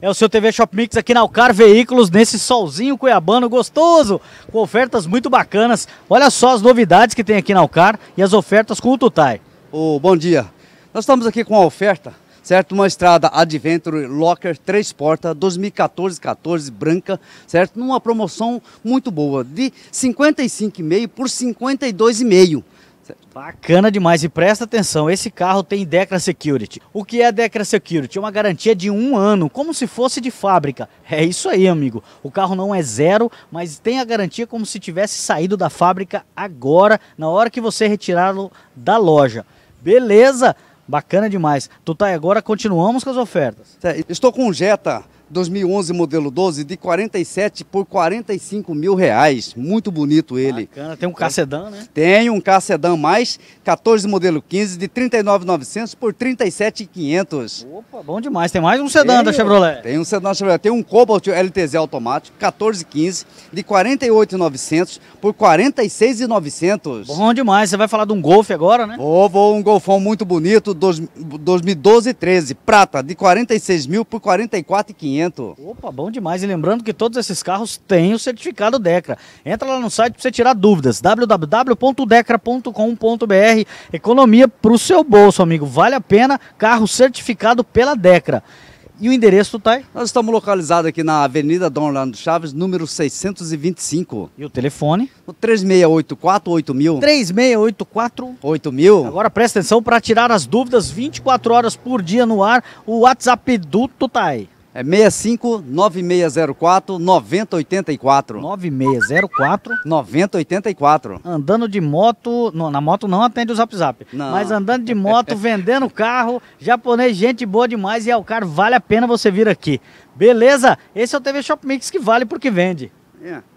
É o seu TV Shop Mix aqui na Alcar Veículos, nesse solzinho cuiabano gostoso, com ofertas muito bacanas. Olha só as novidades que tem aqui na Alcar e as ofertas com o Tutai. Oh, bom dia. Nós estamos aqui com a oferta, certo? Uma estrada Adventure Locker, três portas, 2014-14, branca, certo? Numa promoção muito boa, de 55,5 por 52,5 Certo. Bacana demais e presta atenção, esse carro tem Decra Security. O que é Decra Security? É uma garantia de um ano, como se fosse de fábrica. É isso aí, amigo. O carro não é zero, mas tem a garantia como se tivesse saído da fábrica agora, na hora que você retirá-lo da loja. Beleza? Bacana demais. Tutai, agora continuamos com as ofertas. Estou com um Jetta 2011 modelo 12 de 47 por 45 mil reais. Muito bonito ele. Bacana, tem um k né? Tem um k mais, 14 modelo 15 de 39,900 por 37,500. Opa, bom demais. Tem mais um sedã tem, da Chevrolet. Tem um sedã da Chevrolet. Tem um Cobalt LTZ automático, 14,15 de 48,900 por 46,900. Bom demais. Você vai falar de um Golf agora, né? Vou, vou. Um Golfão muito bonito, 2012-13, prata de 46 mil por 44,500. 500. Opa, bom demais. E lembrando que todos esses carros têm o certificado Decra. Entra lá no site para você tirar dúvidas. www.decra.com.br. Economia para o seu bolso, amigo. Vale a pena carro certificado pela Decra. E o endereço do TAI? Nós estamos localizados aqui na Avenida Dom Orlando Chaves, número 625. E o telefone? O 3684-8000. 3684-8000. Agora presta atenção para tirar as dúvidas 24 horas por dia no ar, o WhatsApp do Tutai. É 65 9604 9084. 9604 9084. Andando de moto, não, na moto não atende o Zap Zap, não. mas andando de moto, vendendo carro, japonês, gente boa demais e ao é o caro, vale a pena você vir aqui. Beleza? Esse é o TV Shop Mix que vale porque vende. É.